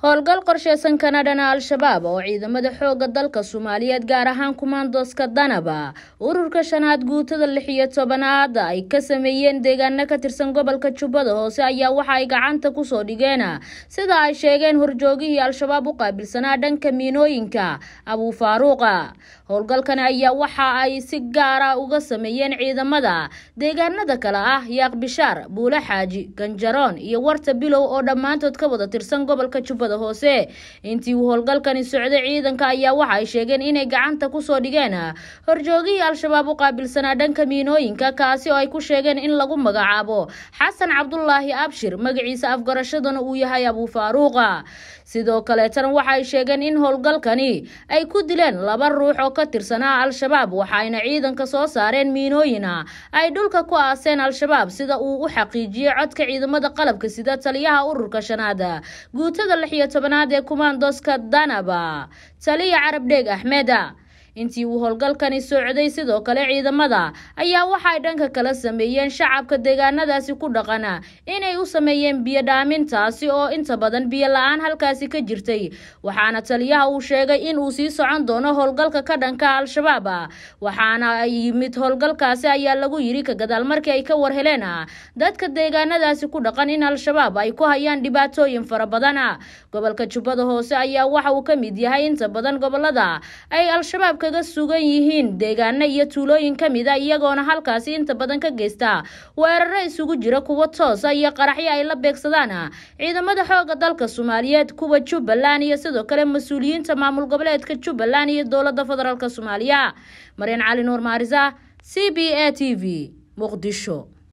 howlgal qorsheysan kanadhana al-shabaab oo ciidamada xooga dalka soomaaliyeed gaar ahaan kumaandooska danaba ururka shanaad guutada lix iyo tobanaad ay ka sameeyeen deegaano ka tirsan gobolka jubbada hoose ayaa waxa ay gacanta kusoo dhigeen sida ay sheegeen horjoogihii al-shabaab u qaabilsanaa dhanka miinooyinka abuu faaruuqa howlgalkani ayaa waxa ay si gaara uga sameeyeen ciidamada deegaanada kale ah yaaq bishaar buule xaaji ganjaroon iyo warta bilow oo dhammaantood ka wada tirsan gobolka jubbada gobolada hoose intii uu howlgalkani socday ciidanka ayaa waxa ay sheegeen inay gacanta kusoo dhigeen ah, horjoogihii al-shabaab u qaabilsanaa dhanka miinooyinka kaasi oo ay ku sheegeen in lagu magacaabo xasan cabdulaahi abshir magaciisa afgarashadana uu yahay abuu faaruuqa ah. sidoo kaleetana waxa ay sheegeen in howlgalkani ay ku dileen laba ruux oo ka tirsanaa al-shabaab waxaayna ciidanka soo saareen miinooyina ah, ay dhulka ku aaseen al-shabaab sida uu u xaqiijiyay codka ciidamada qalabka sida taliyaha ururka shanaada guutada iyo tobanaad ee dooska danaba taliya carab dheeg axmeda intii uu howlgalkani socday sidoo kale ciidamada ayaa waxay dhanka kala sameeyeen shacabka deegaanadaasi ku dhaqana inay u sameeyeen biyo dhaamintaasi oo inta badan biyo la-aan halkaasi ka jirtay waxaana taliyaha uu sheegay in uu sii socon doono howlgalka ka dhanka al-shabaab waxaana ay yimid howlgalkaasi ayaa lagu yiri kagadaal markii ay ka war heleen dadka deegaanadaasi ku dhaqan in al-shabaab ay ku hayaan dhibaatooyin fara badan gobolka jubbada hoose ayaa waxa uu ka mid yahay inta badan gobolada ay al-shabaab kaga sugan yihiin deegaano iyo tuulooyin kamid a iyagoona halkaasi inta badan ka geysta weeraro isugu jira kuwa toosa ah iyo qaraxyo ay la beegsadaan ah. ciidamada xooga dalka soomaaliyeed kuwa jubbaland iyo sidoo kale mas-uuliyiinta maamul goboleedka jubbaland iyo dowlada federaalk soomaaliya maryan cali nuur maariza c b a t v muqdisho